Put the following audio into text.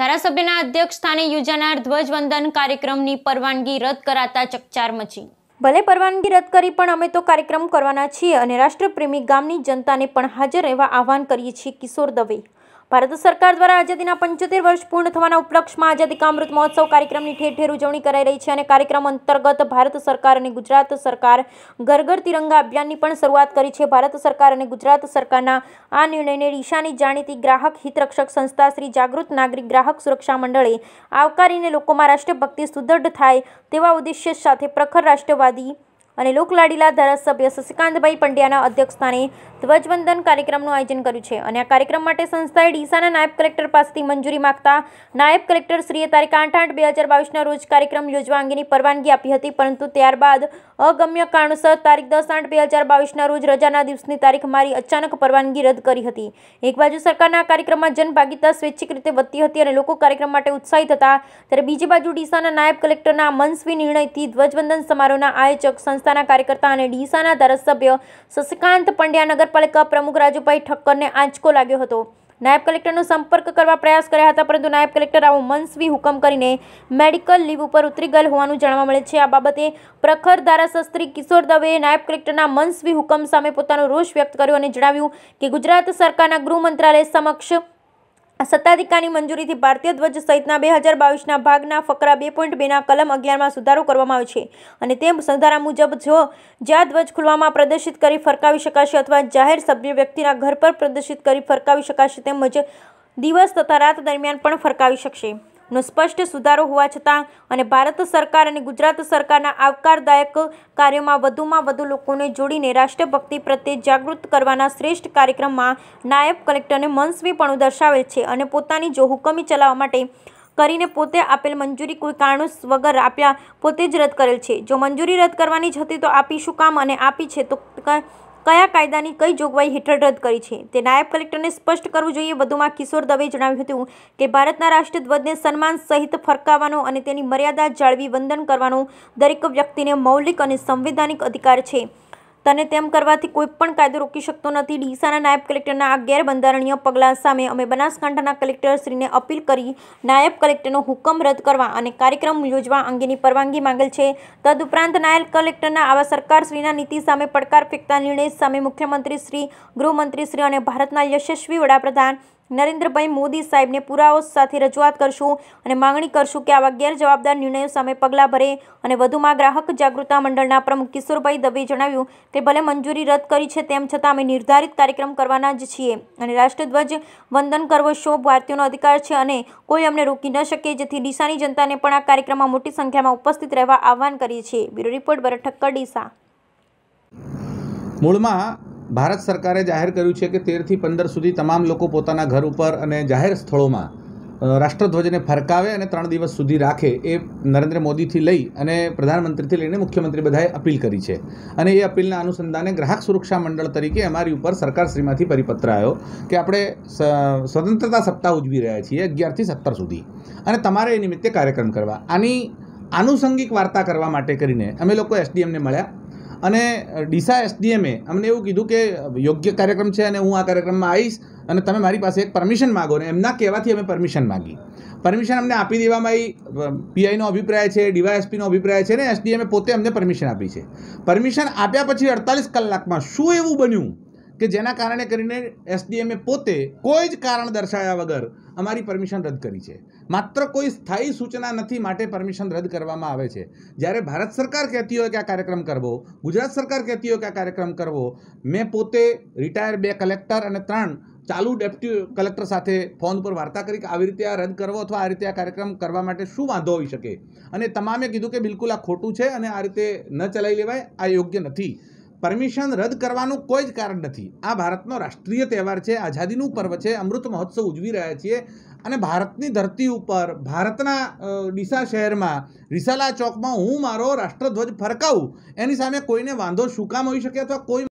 ધારાસભ્યના અધ્યક્ષ સ્થાને યોજાનાર ધ્વજવંદન કાર્યક્રમની પરવાનગી રદ કરાતા ચકચાર મચી ભલે પરવાનગી રદ કરી પણ અમે તો કાર્યક્રમ કરવાના છીએ અને રાષ્ટ્રપ્રેમી ગામની જનતાને પણ હાજર રહેવા આહવાન કરીએ છીએ કિશોર દવે ભારત સરકાર દ્વારા આઝાદીના પંચોતેર વર્ષ પૂર્ણ થવાના ઉપલક્ષમાં આઝાદી કામૃત મહોત્સવ કાર્યક્રમની ઠેર ઠેર ઉજવણી કરાઈ રહી છે અને કાર્યક્રમ અંતર્ગત ભારત સરકાર અને ગુજરાત સરકાર ઘર ઘર તિરંગા અભિયાનની પણ શરૂઆત કરી છે ભારત સરકાર અને ગુજરાત સરકારના આ નિર્ણયને ઈશાની જાણીતી ગ્રાહક હિતરક્ષક સંસ્થા શ્રી જાગૃત નાગરિક ગ્રાહક સુરક્ષા મંડળે આવકારીને લોકોમાં રાષ્ટ્રભક્તિ સુદૃઢ થાય તેવા ઉદ્દેશ્ય સાથે પ્રખર રાષ્ટ્રવાદી અને લોકલાડીલા ધારાસભ્ય શશિકાંતભાઈ પંડ્યાના અધ્યક્ષસ્થાને ધ્વજવંદન કાર્યક્રમનું આયોજન કર્યું છે અને આ કાર્યક્રમ માટે સંસ્થાએ ડીસાના નાયબ કલેક્ટર પાસેથી મંજૂરી માગતા નાયબ કલેક્ટરશ્રીએ તારીખ આઠ આઠ બે હજાર બાવીસના રોજ કાર્યક્રમ યોજવા અંગેની પરવાનગી આપી હતી પરંતુ ત્યારબાદ અગમ્ય કારણોસર તારીખ દસ આઠ બે હજાર બાવીસના રોજ રજાના દિવસની તારીખ મારી અચાનક પરવાનગી રદ કરી હતી એક બાજુ સરકારના આ કાર્યક્રમમાં જનભાગીતા સ્વૈચ્છિક રીતે વધતી હતી અને લોકો કાર્યક્રમ માટે ઉત્સાહિત હતા ત્યારે બીજી બાજુ ડીસાના નાયબ કલેક્ટરના મનસ્વી નિર્ણયથી ધ્વજવંદન સમારોહના આયોજક સંસ્થા સંસ્થાના કાર્યકર્તા અને ડીસાના ધારાસભ્ય શશિકાંત પંડ્યા નગરપાલિકા પ્રમુખ રાજુભાઈ ઠક્કરને આંચકો લાગ્યો હતો નાયબ કલેક્ટરનો સંપર્ક કરવા પ્રયાસ કર્યા હતા પરંતુ નાયબ કલેક્ટર આવો મનસ્વી હુકમ કરીને મેડિકલ લીવ ઉપર ઉતરી ગયેલ હોવાનું જાણવા મળે છે આ બાબતે પ્રખર ધારાશાસ્ત્રી કિશોર દવેએ નાયબ કલેક્ટરના મનસ્વી હુકમ સામે પોતાનો રોષ વ્યક્ત કર્યો અને જણાવ્યું કે ગુજરાત સરકારના ગૃહ મંત્રાલય સમક્ષ સત્તાધિકારની મંજૂરીથી ભારતીય ધ્વજ સહિતના બે હજાર બાવીસના ભાગના ફકરા બે પોઈન્ટ બેના કલમ અગિયારમાં સુધારો કરવામાં આવ્યો છે અને તેમ સુધારા મુજબ જો જ્યાં ધ્વજ ખુલવામાં પ્રદર્શિત કરી ફરકાવી શકાશે અથવા જાહેર સભ્ય વ્યક્તિના ઘર પર પ્રદર્શિત કરી ફરકાવી શકાશે તેમજ દિવસ તથા રાત દરમિયાન પણ ફરકાવી શકશે નો સ્પષ્ટ સુધારો હોવા છતાં અને ભારત સરકાર અને ગુજરાત સરકારના આવકારદાયક કાર્યોમાં વધુમાં વધુ લોકોને જોડીને રાષ્ટ્રભક્તિ પ્રત્યે જાગૃત કરવાના શ્રેષ્ઠ કાર્યક્રમમાં નાયબ કલેક્ટરને મનસ્વી પણ દર્શાવેલ છે અને પોતાની જો હુકમી ચલાવવા માટે કરીને પોતે આપેલ મંજૂરી કોઈ કારણોસ વગર આપ્યા પોતે જ રદ કરેલ છે જો મંજૂરી રદ કરવાની જ હતી તો આપીશું કામ અને આપી છે તો કયા કાયદાની કઈ જોગવાઈ હેઠળ રદ કરી છે તે નાયબ કલેક્ટરને સ્પષ્ટ કરવું જોઈએ વધુમાં કિશોર દવેએ જણાવ્યું હતું કે ભારતના રાષ્ટ્રધ્વજને સન્માન સહિત ફરકાવવાનો અને તેની મર્યાદા જાળવી વંદન કરવાનો દરેક વ્યક્તિને મૌલિક અને સંવિધાનિક અધિકાર છે તને તેમ કરવાથી કોઈ પણ કાયદો રોકી શકતો નથી ડીસાના નાયબ કલેક્ટરના આ ગેરબંધારણીય પગલા સામે અમે બનાસકાંઠાના કલેક્ટરશ્રીને અપીલ કરી નાયબ કલેક્ટરનો હુકમ રદ કરવા અને કાર્યક્રમ યોજવા અંગેની પરવાનગી માંગેલ છે તદુપરાંત નાયબ કલેક્ટરના આવા સરકારશ્રીના નીતિ સામે પડકાર ફેંકતા નિર્ણય સામે મુખ્યમંત્રી મુખ્યમંત્રીશ્રી ગૃહમંત્રીશ્રી અને ભારતના યશસ્વી વડાપ્રધાન નરેન્દ્રભાઈ મોદી સાહેબને પુરાવો સાથે રજૂઆત કરશું અને માંગણી કરશું કે આવા ગેરજવાબદાર નિર્ણયો સામે પગલાં ભરે અને વધુમાં ગ્રાહક જાગૃતતા મંડળના પ્રમુખ કિશોરભાઈ દવે જણાવ્યું કે ભલે મંજૂરી રદ કરી છે તેમ છતાં અમે નિર્ધારિત કાર્યક્રમ કરવાના જ છીએ અને રાષ્ટ્રધ્વજ વંદન કરવો શો ભારતીયોનો અધિકાર છે અને કોઈ અમને રોકી ન શકે જેથી ડીસાની જનતાને પણ આ કાર્યક્રમમાં મોટી સંખ્યામાં ઉપસ્થિત રહેવા આહવાન કરીએ છીએ બ્યુરો રિપોર્ટ ભરત ઠક્કર ડીસા મૂળમાં ભારત સરકારે જાહેર કર્યું છે કે તેરથી પંદર સુધી તમામ લોકો પોતાના ઘર ઉપર અને જાહેર સ્થળોમાં રાષ્ટ્રધ્વજને ફરકાવે અને ત્રણ દિવસ સુધી રાખે એ નરેન્દ્ર મોદીથી લઈ અને પ્રધાનમંત્રીથી લઈને મુખ્યમંત્રી બધાએ અપીલ કરી છે અને એ અપીલના અનુસંધાને ગ્રાહક સુરક્ષા મંડળ તરીકે અમારી ઉપર સરકારશ્રીમાંથી પરિપત્ર આવ્યો કે આપણે સ્વતંત્રતા સપ્તાહ ઉજવી રહ્યા છીએ અગિયારથી સત્તર સુધી અને તમારે એ નિમિત્તે કાર્યક્રમ કરવા આની આનુષંગિક વાર્તા કરવા માટે કરીને અમે લોકો એસડીએમને મળ્યા અને ડીસા એસડીએમએ અમને એવું કીધું કે યોગ્ય કાર્યક્રમ છે અને હું આ કાર્યક્રમમાં આવીશ અને તમે મારી પાસે એક પરમિશન માગો ને એમના કહેવાથી અમે પરમિશન માગી પરમિશન અમને આપી દેવામાં આવી પીઆઈનો અભિપ્રાય છે ડીવાયએસપીનો અભિપ્રાય છે ને એસડીએમએ પોતે અમને પરમિશન આપી છે પરમિશન આપ્યા પછી અડતાલીસ કલાકમાં શું એવું બન્યું કે જેના કારણે કરીને એસડીએમએ પોતે કોઈ જ કારણ દર્શાવ્યા વગર અમારી પરમિશન રદ કરી છે માત્ર કોઈ સ્થાયી સૂચના નથી માટે પરમિશન રદ કરવામાં આવે છે જ્યારે ભારત સરકાર કહેતી હોય કે આ કાર્યક્રમ કરવો ગુજરાત સરકાર કહેતી હોય કે આ કાર્યક્રમ કરવો મેં પોતે રિટાયર બે કલેક્ટર અને ત્રણ ચાલુ ડેપ્યુટી કલેક્ટર સાથે ફોન પર વાર્તા કરી કે આવી રીતે આ રદ કરવો અથવા આ રીતે આ કાર્યક્રમ કરવા માટે શું વાંધો હોઈ શકે અને તમામે કીધું કે બિલકુલ આ ખોટું છે અને આ રીતે ન ચલાવી લેવાય આ યોગ્ય નથી પરમિશન રદ કરવાનું કોઈ જ કારણ નથી આ ભારતનો રાષ્ટ્રીય તહેવાર છે આઝાદીનું પર્વ છે અમૃત મહોત્સવ ઉજવી રહ્યા છીએ અને ભારતની ધરતી ઉપર ભારતના ડીસા શહેરમાં રિસાલા ચોકમાં હું મારો રાષ્ટ્રધ્વજ ફરકાવું એની સામે કોઈને વાંધો શું કામ હોઈ શકે અથવા કોઈ